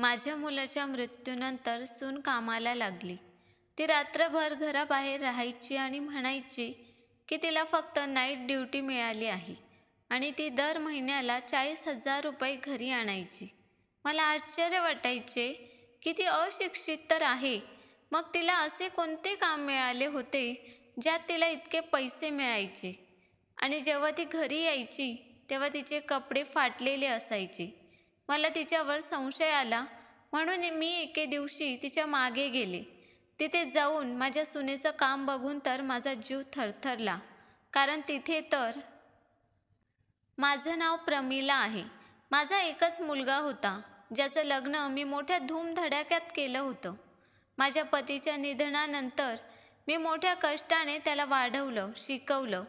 माझ्या मुलाच्या मृत्यूनंतर सून कामाला लागली ती रात्रभर घराबाहेर राहायची आणि म्हणायची की तिला फक्त नाईट ड्युटी मिळाली आहे आणि ती दर महिन्याला चाळीस हजार रुपये घरी आणायची मला आश्चर्य वाटायचे की ती अशिक्षित तर आहे मग तिला असे कोणते काम मिळाले होते ज्यात तिला इतके पैसे मिळायचे आणि जेव्हा ती घरी यायची तेव्हा तिचे कपडे फाटलेले असायचे मला तिच्यावर संशय आला म्हणून मी एके दिवशी तिच्या मागे गेले तिथे जाऊन माझ्या सुनेचं काम बघून तर माझा जीव थरथरला कारण तिथे तर माझं नाव प्रमिला आहे माझा एकच मुलगा होता ज्याचं लग्न मी मोठ्या धूमधडाक्यात केलं होतं माझ्या पतीच्या निधनानंतर मी मोठ्या कष्टाने त्याला वाढवलं शिकवलं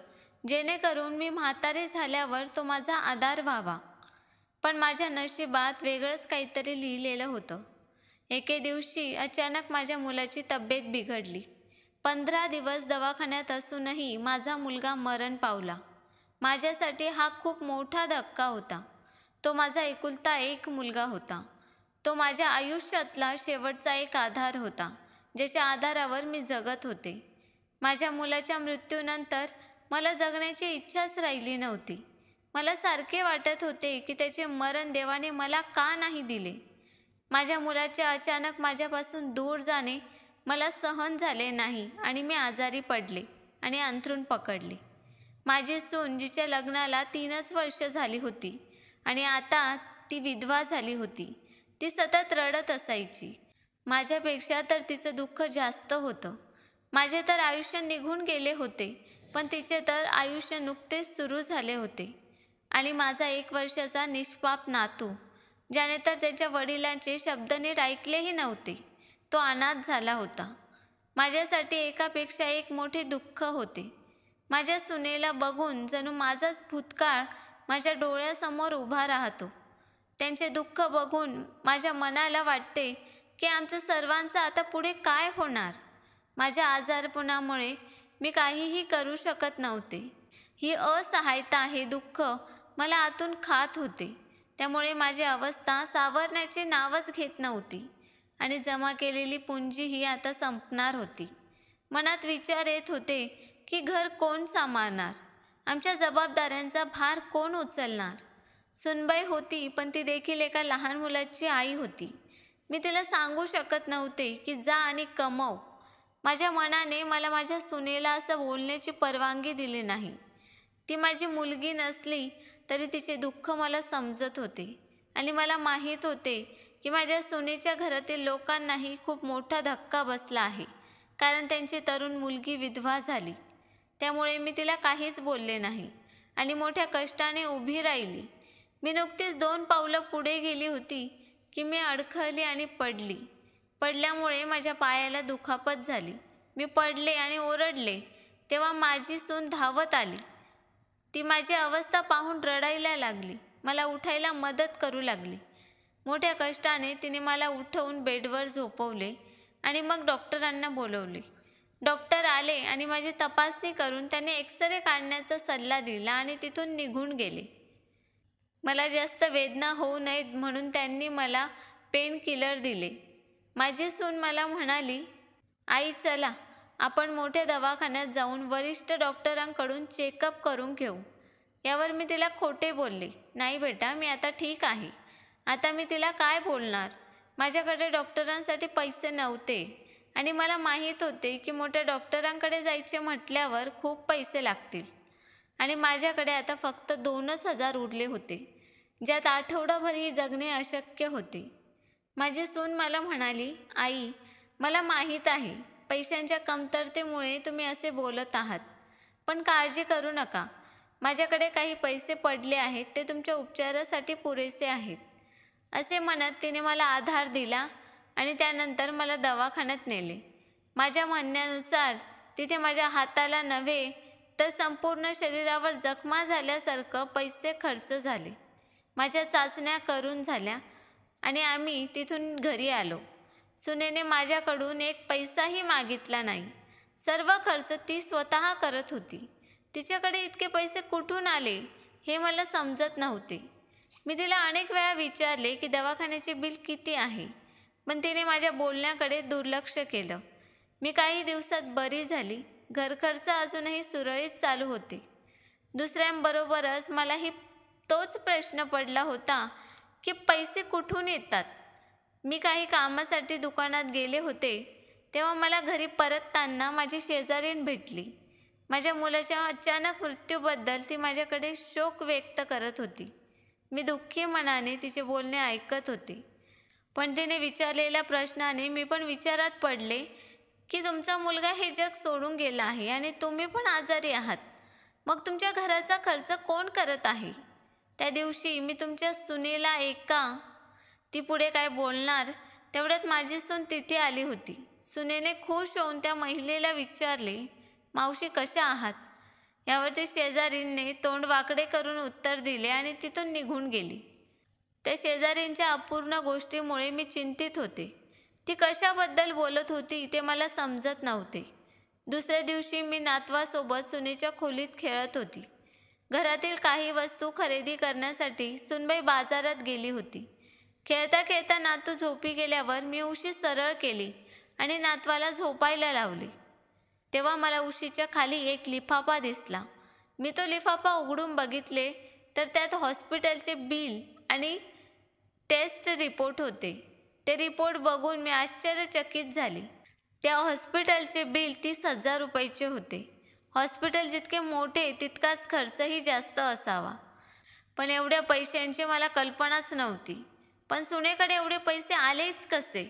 जेणेकरून मी म्हातारे झाल्यावर तो माझा आधार व्हावा पण माझ्या नशिबात वेगळंच काहीतरी लिहिलेलं होतं एके दिवशी अचानक माझ्या मुलाची तब्येत बिघडली पंधरा दिवस दवाखान्यात असूनही माझा मुलगा मरण पावला माझ्यासाठी हा खूप मोठा धक्का होता तो माझा एकुलता एक मुलगा होता तो माझ्या आयुष्यातला शेवटचा एक आधार होता ज्याच्या आधारावर मी जगत होते माझ्या मुलाच्या मृत्यूनंतर मला जगण्याची इच्छाच राहिली नव्हती मला सारखे वाटत होते की त्याचे मरण देवाने मला का नाही दिले माझ्या मुलाचे अचानक माझ्यापासून दूर जाणे मला सहन झाले नाही आणि मी आजारी पडले आणि अंथरून पकडले माझी सून जिच्या लग्नाला तीनच वर्ष झाली होती आणि आता ती विधवा झाली होती ती सतत रडत असायची माझ्यापेक्षा तर तिचं दुःख जास्त होतं माझे तर आयुष्य निघून गेले होते पण तिचे तर आयुष्य नुकतेच सुरू झाले होते आणि माझा एक वर्षाचा निष्पाप नातू ज्याने तर त्याच्या वडिलांचे शब्दनीट ऐकलेही नव्हते तो अनाथ झाला होता माझ्यासाठी एकापेक्षा एक मोठे दुःख होते माझ्या सुनेला बघून जणू माझाच भूतकाळ माझ्या डोळ्यासमोर उभा राहतो त्यांचे दुःख बघून माझ्या मनाला वाटते की आमचं सर्वांचं आता पुढे काय होणार माझ्या आजारपणामुळे मी काहीही करू शकत नव्हते ही असहायता हे दुःख मला आतून खात होते त्यामुळे माझी अवस्था सावरण्याचे नावच घेत नव्हती आणि जमा केलेली पुंजी ही आता संपणार होती मनात विचार येत होते की घर कोण सांभाळणार आमच्या जबाबदाऱ्यांचा भार कोण उचलणार सुनबाई होती पण ती देखील एका लहान मुलाची आई होती मी तिला सांगू शकत नव्हते की जा आणि कमव माझ्या मनाने मला माझ्या सुनेला असं बोलण्याची परवानगी दिली नाही ती माझी मुलगी नसली तरी तिचे दुःख मला समजत होते आणि मला माहीत होते की माझ्या सुनेच्या घरातील लोकांनाही खूप मोठा धक्का बसला आहे कारण त्यांची तरुण मुलगी विधवा झाली त्यामुळे मी तिला काहीच बोलले नाही आणि मोठ्या कष्टाने उभी राहिली मी नुकतीच दोन पावलं पुढे गेली होती की मी अडखळली आणि पडली पडल्यामुळे माझ्या पायाला दुखापत झाली मी पडले आणि ओरडले तेव्हा माझी सून धावत आली ती माझी अवस्था पाहून रडायला लागली मला उठायला मदत करू लागली मोठ्या कष्टाने तिने मला उठवून बेडवर झोपवले आणि मग डॉक्टरांना बोलवले डॉक्टर आले आणि माझी तपासणी करून त्यांनी एक्सरे काढण्याचा सल्ला दिला आणि तिथून निघून गेले मला जास्त वेदना होऊ नयेत म्हणून त्यांनी मला पेन किलर दिले माझी सून मला म्हणाली आई चला आपण मोठ्या दवाखान्यात जाऊन वरिष्ठ डॉक्टरांकडून चेकअप करून घेऊ यावर मी तिला खोटे बोलले नाही बेटा मी आता ठीक आहे आता मी तिला काय बोलणार माझ्याकडे डॉक्टरांसाठी पैसे नव्हते आणि मला माहीत होते की मोठ्या डॉक्टरांकडे जायचे म्हटल्यावर खूप पैसे लागतील आणि माझ्याकडे आता फक्त दोनच हजार उरले होते ज्यात आठवडाभरही जगणे अशक्य होते माझी सून मला म्हणाली आई मला माहीत आहे पैशांच्या कमतरतेमुळे तुम्ही असे बोलत आहात पण काळजी करू नका माझ्याकडे काही पैसे पडले आहेत ते तुमच्या उपचारासाठी पुरेसे आहेत असे म्हणत तिने मला आधार दिला आणि त्यानंतर मला दवाखान्यात नेले माझ्या म्हणण्यानुसार तिथे माझ्या हाताला नव्हे तर संपूर्ण शरीरावर जखमा झाल्यासारखं पैसे खर्च झाले माझ्या चाचण्या करून झाल्या आणि आम्ही तिथून घरी आलो सुनेने माझ्याकडून एक पैसाही मागितला नाही सर्व खर्च ती स्वतः करत होती तिच्याकडे इतके पैसे कुठून आले हे मला समजत नव्हते मी तिला अनेक वेळा विचारले की दवाखान्याचे बिल किती आहे पण तिने माझ्या बोलण्याकडे दुर्लक्ष केलं मी काही दिवसात बरी झाली घरखर्च अजूनही सुरळीत चालू होते दुसऱ्यांबरोबरच मलाही तोच प्रश्न पडला होता की पैसे कुठून येतात मी काही कामासाठी दुकानात गेले होते तेव्हा मला घरी परतताना माझी शेजारीण भेटली माझ्या मुलाच्या अचानक मृत्यूबद्दल ती माझ्याकडे शोक व्यक्त करत होती मी दुःखी मनाने तिचे बोलणे ऐकत होते पण तिने विचारलेल्या प्रश्नाने मी पण विचारात पडले की तुमचा मुलगा हे जग सोडून गेला आहे आणि तुम्ही पण आजारी आहात मग तुमच्या घराचा खर्च कोण करत आहे त्या दिवशी मी तुमच्या सुनेला एका ती पुढे काय बोलणार तेवढ्यात माझी सून तिथे आली होती सुनेने खुश होऊन त्या महिलेला विचारले मावशी कशा आहात यावरती शेजारींनी तोंड वाकडे करून उत्तर दिले आणि तिथून निघून गेली त्या शेजारींच्या अपूर्ण गोष्टीमुळे मी चिंतित होते ती कशाबद्दल बोलत होती ते मला समजत नव्हते दुसऱ्या दिवशी मी नातवासोबत सुनेच्या खोलीत खेळत होती घरातील काही वस्तू खरेदी करण्यासाठी सुनबाई बाजारात गेली होती खेळता खेळता नातू झोपी गेल्यावर मी उशी सरळ केली आणि नातवाला झोपायला लावली तेव्हा मला उशीच्या खाली एक लिफाफा दिसला मी तो लिफाफा उघडून बघितले तर त्यात हॉस्पिटलचे बिल आणि टेस्ट रिपोर्ट होते ते रिपोर्ट बघून मी आश्चर्यचकित झाली त्या हॉस्पिटलचे बिल तीस हजार रुपयाचे होते हॉस्पिटल जितके मोठे तितकाच खर्चही जास्त असावा पण एवढ्या पैशांची मला कल्पनाच नव्हती पण सुनेकडे एवढे पैसे आलेच कसे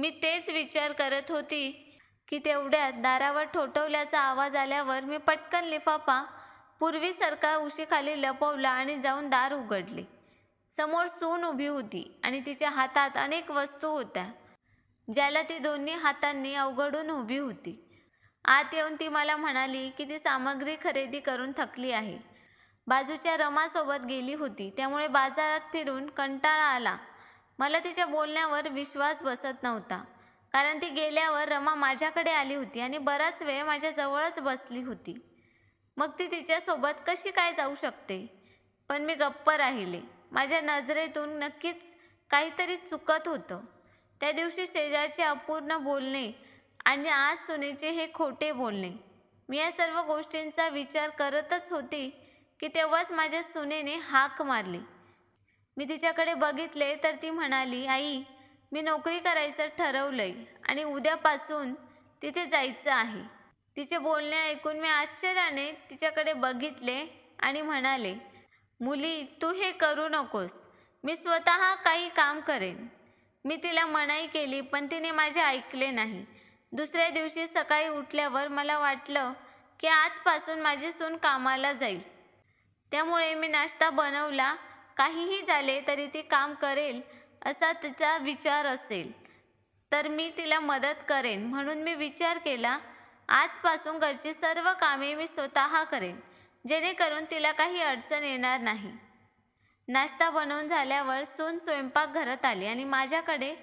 मी तेच विचार करत होती की तेवढ्यात दारावर ठोठवल्याचा आवाज आल्यावर मी पटकन लिफाफा पूर्वीसारखा उशीखाली लपवला आणि जाऊन दार उघडले समोर सून उभी होती आणि तिच्या हातात अनेक वस्तू होत्या ज्याला ती दोन्ही हातांनी अवघडून उभी होती आत येऊन ती मला म्हणाली की ती सामग्री खरेदी करून थकली आहे बाजूच्या रमासोबत गेली होती त्यामुळे बाजारात फिरून कंटाळा आला मला तिच्या बोलण्यावर विश्वास बसत नव्हता कारण ती गेल्यावर रमा माझ्याकडे आली होती आणि बराच वेळ माझ्याजवळच बसली होती मग ती तिच्यासोबत कशी काय जाऊ शकते पण मी गप्प राहिले माझ्या नजरेतून नक्कीच काहीतरी चुकत होतं त्या दिवशी शेजारचे अपूर्ण बोलणे आणि आज सुनेचे हे खोटे बोलणे मी या सर्व गोष्टींचा विचार करतच होती की तेव्हाच माझ्या सुनेने हाक मारली मी तिच्याकडे बघितले तर ती म्हणाली आई मी नोकरी करायचं ठरवलंय आणि उद्यापासून तिथे जायचं आहे तिचे बोलणे ऐकून मी आश्चर्याने तिच्याकडे बघितले आणि म्हणाले मुली तू हे करू नकोस मी स्वतः काही काम करेन मी तिला मनाई केली पण तिने माझे ऐकले नाही दुसऱ्या दिवशी सकाळी उठल्यावर मला वाटलं की आजपासून माझी सून कामाला जाईल त्यामुळे मी नाश्ता बनवला काहीही झाले तरी ती काम करेल असा तिचा विचार असेल तर मी तिला मदत करेन म्हणून मी विचार केला आजपासून घरची सर्व कामे मी स्वतः करेन जेणेकरून तिला काही अडचण येणार नाही नाश्ता बनवून झाल्यावर सून स्वयंपाक घरात आली आणि माझ्याकडे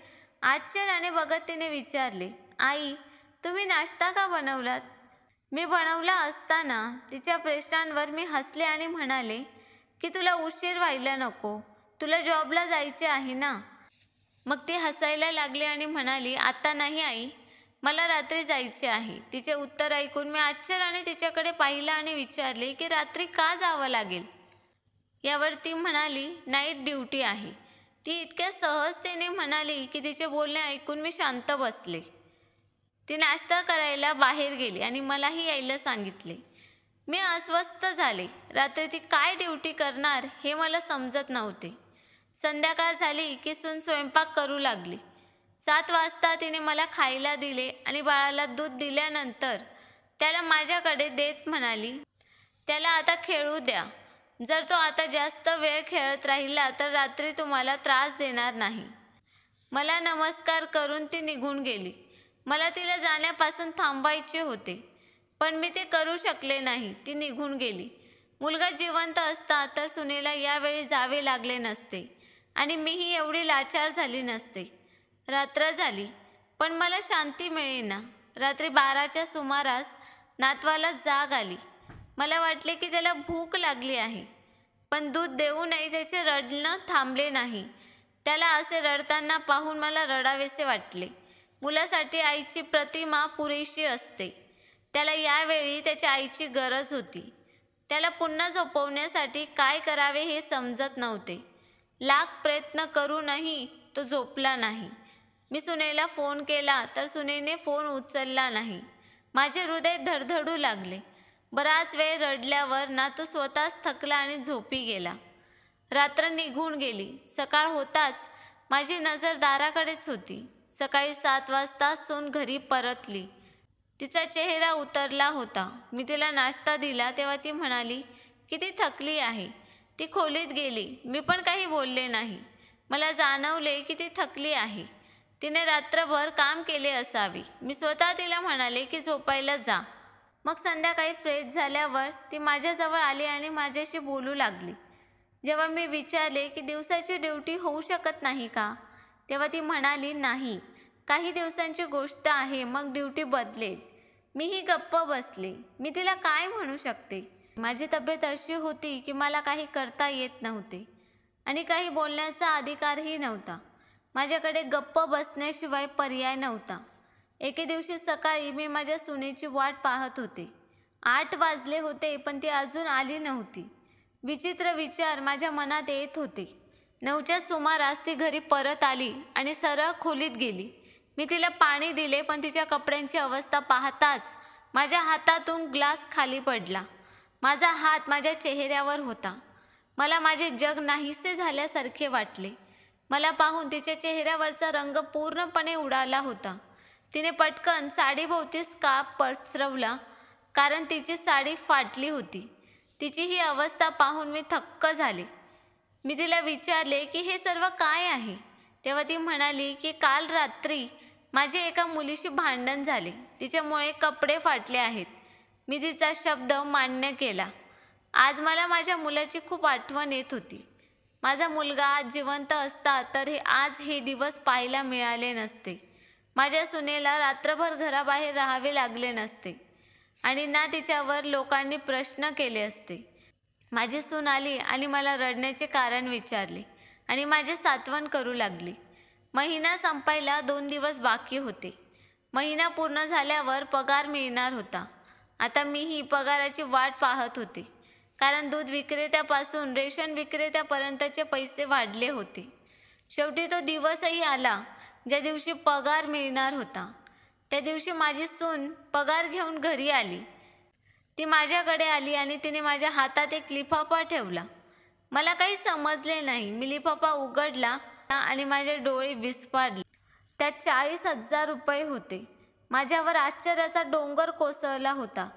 आश्चर्याने बघत तिने विचारले आई तुम्ही नाश्ता का बनवलात मी बनवला असताना तिच्या प्रश्नांवर मी हसले आणि म्हणाले की तुला उशीर व्हायला नको तुला जॉबला जायचे आहे ना मग ती हसायला लागली आणि म्हणाली आता नाही आई मला रात्री जायचे आहे तिचे उत्तर ऐकून मी आश्चर्याने तिच्याकडे पाहिलं आणि विचारले की रात्री का जावं लागेल यावर ती म्हणाली नाईट ड्युटी आहे ती इतक्या सहजतेने म्हणाली की तिचे बोलणे ऐकून मी शांत बसले ती नाश्ता करायला बाहेर गेली आणि मलाही यायला सांगितले मी अस्वस्थ झाले रात्री ती काय ड्युटी करणार हे मला समजत नव्हते संध्याकाळ झाली की सून स्वयंपाक करू लागली सात वाजता तिने मला खायला दिले आणि बाळाला दूध दिल्यानंतर त्याला माझ्याकडे देत म्हणाली त्याला आता खेळू द्या जर तो आता जास्त वेळ खेळत राहिला तर रात्री तुम्हाला त्रास देणार नाही मला नमस्कार करून ती निघून गेली मला तिला जाण्यापासून थांबवायचे होते पण मी ते करू शकले नाही ती निघून गेली मुलगा जिवंत असता तर सुनेला यावेळी जावे लागले नसते आणि मीही एवढी लाचार झाली नसते रात्र झाली पण मला शांती मिळेना रात्री बाराच्या सुमारास नातवाला जाग आली मला वाटले की त्याला भूक लागली आहे पण दूध देऊनही त्याचे रडणं थांबले नाही त्याला असे रडताना पाहून मला रडावेसे वाटले मुलासाठी आईची प्रतिमा पुरेशी असते त्याला यावेळी त्याच्या आईची गरज होती त्याला पुन्हा झोपवण्यासाठी काय करावे हे समजत नव्हते लाख प्रयत्न करूनही तो झोपला नाही मी सुनेला फोन केला तर सुनेने फोन उचलला नाही माझे हृदय धडधडू लागले बराच वेळ रडल्यावर ना तो स्वतःच थकला आणि झोपी गेला रात्र निघून गेली सकाळ होताच माझी नजर दाराकडेच होती सकाळी सात वाजता सोन घरी परतली तिचा चेहरा उतरला होता मी तिला नाश्ता दिला तेव्हा ती म्हणाली की ती थकली आहे ती खोलीत गेली मी पण काही बोलले नाही मला जाणवले की ती थकली आहे तिने रात्रभर काम केले असावे मी स्वतः तिला म्हणाले की झोपायला जा मग संध्याकाळी फ्रेश झाल्यावर ती माझ्याजवळ आली आणि माझ्याशी बोलू लागली जेव्हा मी विचारले की दिवसाची ड्युटी होऊ शकत नाही का तेव्हा ती म्हणाली नाही काही दिवसांची गोष्ट आहे मग ड्युटी बदलेल मीही गप्प बसले मी तिला काय म्हणू शकते माझी तब्येत अशी होती की मला काही करता येत नव्हते आणि काही बोलण्याचा अधिकारही नव्हता माझ्याकडे गप्प बसण्याशिवाय पर्याय नव्हता एके दिवशी सकाळी मी माझ्या सुनेची वाट पाहत होते आठ वाजले होते पण ती अजून आली नव्हती विचित्र विचार माझ्या मनात येत होते नऊच्या सुमारास ती घरी परत आली आणि सरळ खोलीत गेली मी तिला पाणी दिले पण तिच्या कपड्यांची अवस्था पाहताच माझ्या हातातून ग्लास खाली पडला माझा हात माझ्या चेहऱ्यावर होता मला माझे जग नाहीसे झाल्यासारखे वाटले मला पाहून तिच्या चेहऱ्यावरचा रंग पूर्णपणे उडाला होता तिने पटकन साडीभोवती काप पसरवला कारण तिची साडी फाटली होती तिची ही अवस्था पाहून मी थक्क झाले मी तिला विचारले की हे सर्व काय आहे तेव्हा ती म्हणाली की काल रात्री माझे एका मुलीशी भांडण झाले तिच्यामुळे कपडे फाटले आहेत मी तिचा शब्द मान्य केला आज मला माझ्या मुलाची खूप आठवण येत होती माझा मुलगा आज जिवंत असता तर हे आज हे दिवस पाहायला मिळाले नसते माझ्या सुनेला रात्रभर घराबाहेर राहावे लागले नसते आणि ना तिच्यावर लोकांनी प्रश्न केले असते माझी सून आली आणि मला रडण्याचे कारण विचारले आणि माझे सातवण करू लागली महिना संपायला दोन दिवस बाकी होते महिना पूर्ण झाल्यावर पगार मिळणार होता आता मी ही पगाराची वाट पाहत होते कारण दूध विक्रेत्यापासून रेशन विक्रेत्यापर्यंतचे पैसे वाढले होते शेवटी तो दिवसही आला ज्या दिवशी पगार मिळणार होता त्या दिवशी माझी सून पगार घेऊन घरी आली ती माझ्याकडे आली आणि तिने माझ्या हातात एक लिफाफा ठेवला मला काही समजले नाही मी लिफाफा उघडला आणि माझे डोळे विस्फारले त्यात चाळीस हजार रुपये होते माझ्यावर आश्चर्याचा डोंगर कोसळला होता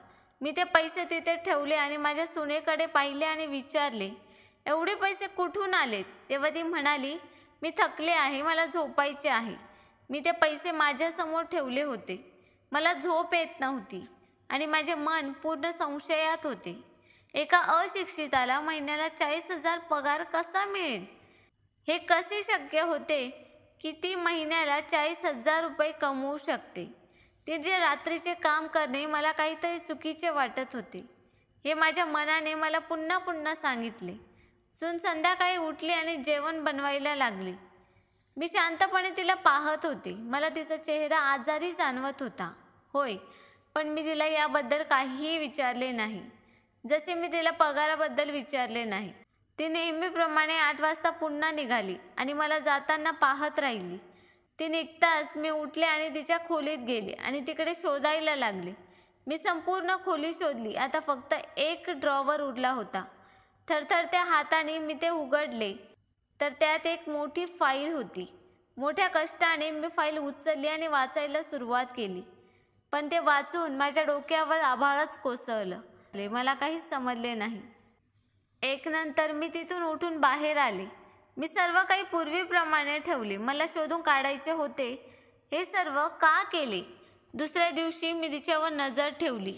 मी ते पैसे तिथे ठेवले आणि माझ्या सुनेकडे पाहिले आणि विचारले एवढे पैसे कुठून आलेत तेव्हा ती म्हणाली मी थकले आहे मला झोपायचे आहे मी ते पैसे माझ्यासमोर ठेवले होते मला झोप येत नव्हती आणि माझे मन पूर्ण संशयात होते एका अशिक्षिताला महिन्याला चाळीस हजार पगार कसा मिळेल हे कसे शक्य होते की ती महिन्याला चाळीस हजार रुपये कमवू शकते तिचे रात्रीचे काम करणे मला काहीतरी चुकीचे वाटत होते हे माझ्या मनाने मला पुन्हा पुन्हा सांगितले सून संध्याकाळी उठली आणि जेवण बनवायला लागली मी शांतपणे तिला पाहत होते मला तिचा चेहरा आजारी जाणवत होता होय पण मी तिला याबद्दल काहीही विचारले नाही जसे मी तिला पगाराबद्दल विचारले नाही ती नेहमीप्रमाणे आठ वाजता पुन्हा निघाली आणि मला जाताना पाहत राहिली ती निघताच मी उठले आणि तिच्या खोलीत गेले आणि तिकडे शोधायला लागले मी संपूर्ण खोली शोधली आता फक्त एक ड्रॉवर उरला होता थरथरत्या हाताने मी ते उघडले तर त्यात एक मोठी फाईल होती मोठ्या कष्टाने मी फाईल उचलली आणि वाचायला सुरुवात केली पण ते वाचून माझ्या डोक्यावर आभाळच कोसळलं मला काहीच समजले नाही एक नंतर मी तिथून उठून बाहेर आले मी सर्व काही पूर्वीप्रमाणे ठेवले मला शोधून काढायचे होते हे सर्व का केले दुसऱ्या दिवशी मी तिच्यावर नजर ठेवली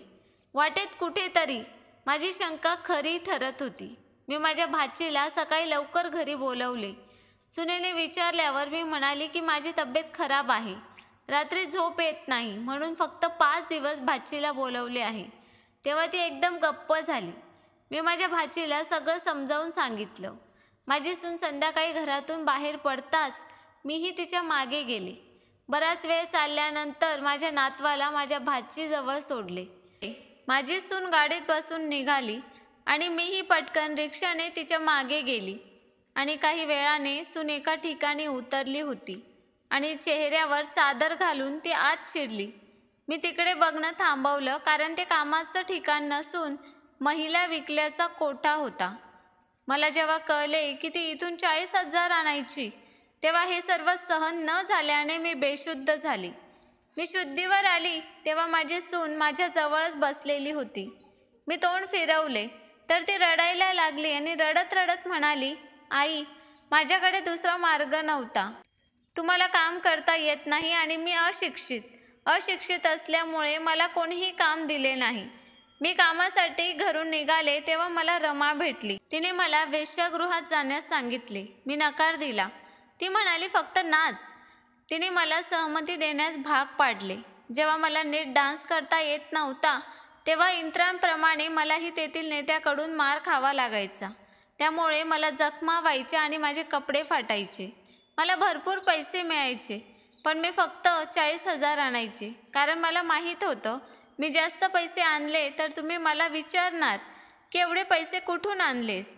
वाटेत कुठेतरी माझी शंका खरी ठरत होती मी माझ्या भाचीला सकाळी लवकर घरी बोलवले सुनेने विचारल्यावर मी म्हणाली की माझी तब्येत खराब आहे रात्री झोप येत नाही म्हणून फक्त पाच दिवस भाचीला बोलवले आहे तेव्हा ती एकदम गप्प झाली मी माझ्या भाचीला सगळं समजावून सांगितलं माझी सून संध्याकाळी घरातून बाहेर पडताच मीही तिच्या मागे गेले बराच वेळ चालल्यानंतर माझ्या नातवाला माझ्या भाचीजवळ सोडले माझी सून गाडीत बसून निघाली आणि मीही पटकन रिक्षाने तिच्या मागे गेली आणि काही वेळाने सून एका ठिकाणी उतरली होती आणि चेहऱ्यावर चादर घालून ती आत शिरली मी तिकडे बघणं थांबवलं कारण ते कामाचं ठिकाण नसून महिला विकल्याचा कोटा होता मला जेव्हा कळले की ती इथून चाळीस हजार आणायची तेव्हा हे सर्व सहन न झाल्याने मी बेशुद्ध झाली मी शुद्धीवर आली तेव्हा माझी सून माझ्या जवळच बसलेली होती मी तोंड फिरवले तर ती रडायला लागली आणि रडत रडत म्हणाली आई माझ्याकडे दुसरा मार्ग नव्हता तुम्हाला काम करता येत नाही आणि मी अशिक्षित अशिक्षित असल्यामुळे मला कोणीही काम दिले नाही मी कामासाठी घरून निघाले तेव्हा मला रमा भेटली तिने मला वेश्यागृहात जाण्यास सांगितले मी नकार दिला ती म्हणाली फक्त नाच तिने मला सहमती देण्यास भाग पाडले जेव्हा मला नीट डान्स करता येत नव्हता तेव्हा इंत्रांप्रमाणे मलाही तेथील नेत्याकडून मार खावा लागायचा त्यामुळे मला जखमा व्हायच्या आणि माझे कपडे फाटायचे मला भरपूर पैसे मिळायचे पण मी फक्त चाळीस हजार आणायचे कारण मला माहीत होतं मी जास्त पैसे आणले तर तुम्ही मला विचारणार की एवढे पैसे कुठून आणलेस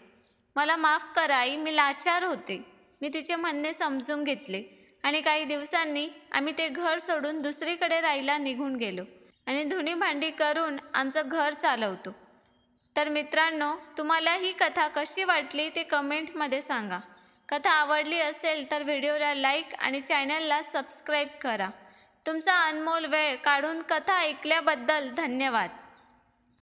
मला माफ करा आई मी लाचार होते मी तिचे म्हणणे समजून घेतले आणि काही दिवसांनी आम्ही ते घर सोडून दुसरीकडे राहायला निघून गेलो आणि धुणी भांडी करून आमचं घर चालवतो तर मित्रांनो तुम्हाला ही कथा कशी वाटली ते कमेंटमध्ये सांगा कथा आवडली असेल तर व्हिडिओला लाईक आणि चॅनलला सबस्क्राईब करा तुमचा अनमोल वेळ काढून कथा ऐकल्याबद्दल धन्यवाद